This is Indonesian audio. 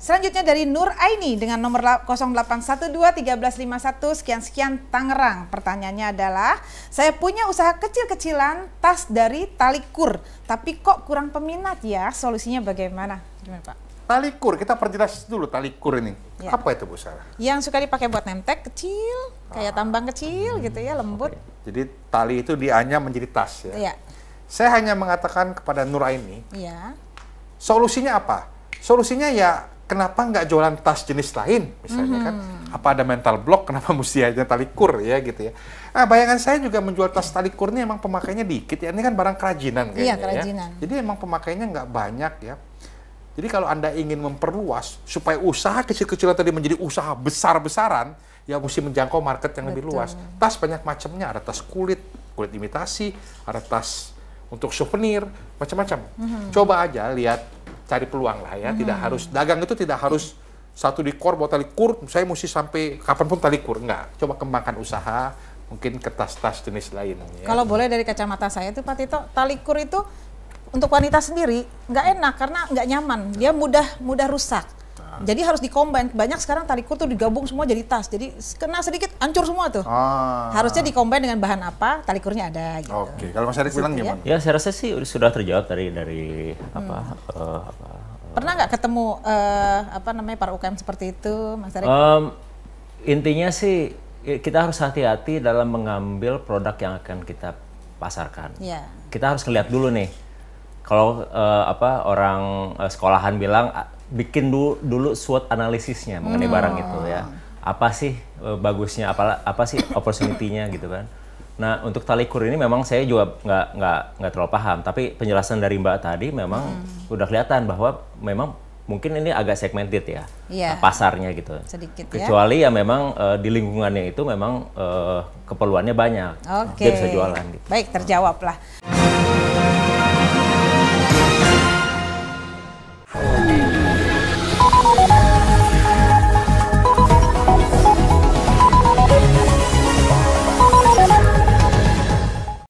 Selanjutnya dari Nur Aini dengan nomor 08121351 sekian-sekian Tangerang. Pertanyaannya adalah, saya punya usaha kecil-kecilan tas dari tali kur tapi kok kurang peminat ya? Solusinya bagaimana? Gimana Pak? Talikur, kita perjelas dulu talikur ini. Ya. Apa itu Bu Sarah? Yang suka dipakai buat nemtek kecil, kayak ah. tambang kecil hmm. gitu ya, hmm, lembut. Okay. Jadi tali itu dianya menjadi tas ya. ya. Saya hanya mengatakan kepada Nur Aini, ya. solusinya apa? Solusinya ya kenapa nggak jualan tas jenis lain misalnya kan? hmm. kan apa ada mental block kenapa mesti aja tali kur ya gitu ya nah bayangan saya juga menjual tas tali kur ini emang pemakainya dikit ya ini kan barang kerajinan kayaknya iya, ya. kerajinan. ya jadi emang pemakainya nggak banyak ya jadi kalau anda ingin memperluas supaya usaha kecil-kecilan tadi menjadi usaha besar-besaran ya mesti menjangkau market yang Betul. lebih luas tas banyak macamnya ada tas kulit kulit imitasi ada tas untuk souvenir macam-macam mm -hmm. coba aja lihat cari peluang lah ya. Hmm. Tidak harus dagang itu tidak harus satu di kor, tali kur, saya mesti sampai kapanpun tali kur enggak. Coba kembangkan usaha, mungkin kertas-tas jenis lain. Ya. Kalau boleh dari kacamata saya itu Pak Tito, tali kur itu untuk wanita sendiri nggak enak karena nggak nyaman, dia mudah mudah rusak. Jadi harus dikombin. Banyak sekarang tali kur tuh digabung semua jadi tas. Jadi kena sedikit hancur semua tuh. Ah. Harusnya dikombin dengan bahan apa? Tali kurnya ada gitu. Oke. Okay. Kalau Mas Erick bilang gitu ya. gimana? Ya, saya rasa sih sudah terjawab dari dari hmm. Eh, apa, uh, eh, apa Pernah nggak ketemu uh, apa namanya para UKM seperti itu, Mas Erick? Um, intinya sih kita harus hati-hati dalam mengambil produk yang akan kita pasarkan. Ya. Kita harus lihat dulu nih. Kalau uh, apa orang uh, sekolahan bilang bikin dulu dulu SWOT analisisnya mengenai hmm. barang itu ya. Apa sih eh, bagusnya, apa apa sih opportunity-nya gitu kan. Nah, untuk tali kur ini memang saya juga nggak nggak nggak terlalu paham, tapi penjelasan dari Mbak tadi memang hmm. udah kelihatan bahwa memang mungkin ini agak segmented ya ya pasarnya gitu. Sedikit ya. Kecuali ya, ya memang uh, di lingkungannya itu memang uh, keperluannya banyak. Okay. bisa jualan gitu. Baik, terjawab lah.